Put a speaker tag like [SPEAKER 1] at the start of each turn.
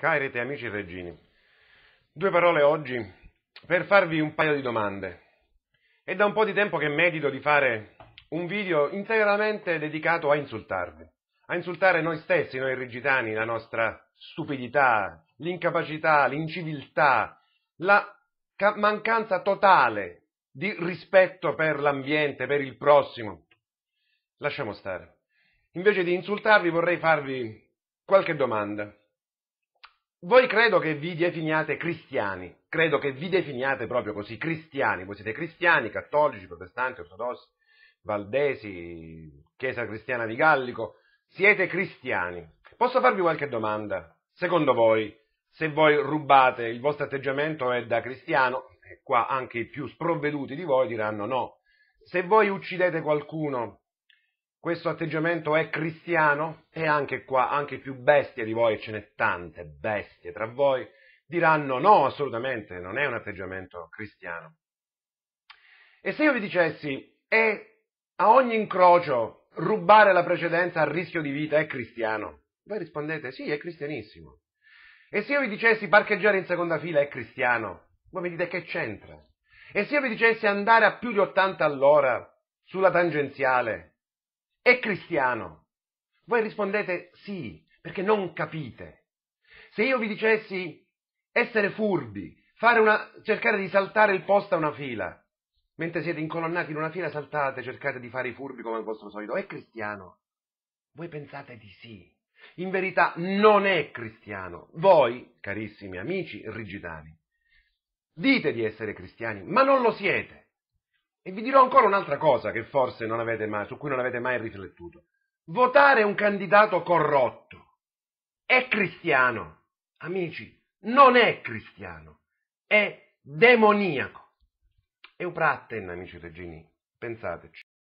[SPEAKER 1] Cairete amici e regini, due parole oggi per farvi un paio di domande. È da un po' di tempo che medito di fare un video integralmente dedicato a insultarvi, a insultare noi stessi, noi rigitani, la nostra stupidità, l'incapacità, l'inciviltà, la mancanza totale di rispetto per l'ambiente, per il prossimo. Lasciamo stare. Invece di insultarvi vorrei farvi qualche domanda voi credo che vi definiate cristiani, credo che vi definiate proprio così, cristiani, voi siete cristiani, cattolici, protestanti, ortodossi, valdesi, chiesa cristiana di Gallico, siete cristiani. Posso farvi qualche domanda? Secondo voi, se voi rubate, il vostro atteggiamento è da cristiano, e qua anche i più sprovveduti di voi diranno no. Se voi uccidete qualcuno, questo atteggiamento è cristiano? E anche qua, anche più bestie di voi, ce n'è tante bestie tra voi, diranno no, assolutamente, non è un atteggiamento cristiano. E se io vi dicessi, è a ogni incrocio rubare la precedenza al rischio di vita è cristiano? Voi rispondete, sì, è cristianissimo. E se io vi dicessi parcheggiare in seconda fila è cristiano? Voi mi dite che c'entra? E se io vi dicessi andare a più di 80 all'ora sulla tangenziale è cristiano? Voi rispondete sì, perché non capite. Se io vi dicessi essere furbi, una, cercare di saltare il posto a una fila, mentre siete incolonnati in una fila, saltate, cercate di fare i furbi come il vostro solito, è cristiano? Voi pensate di sì. In verità non è cristiano. Voi, carissimi amici rigidani, dite di essere cristiani, ma non lo siete. E vi dirò ancora un'altra cosa mai, su cui non avete mai riflettuto. Votare un candidato corrotto è cristiano, amici, non è cristiano, è demoniaco. Eupratten, amici regini, pensateci.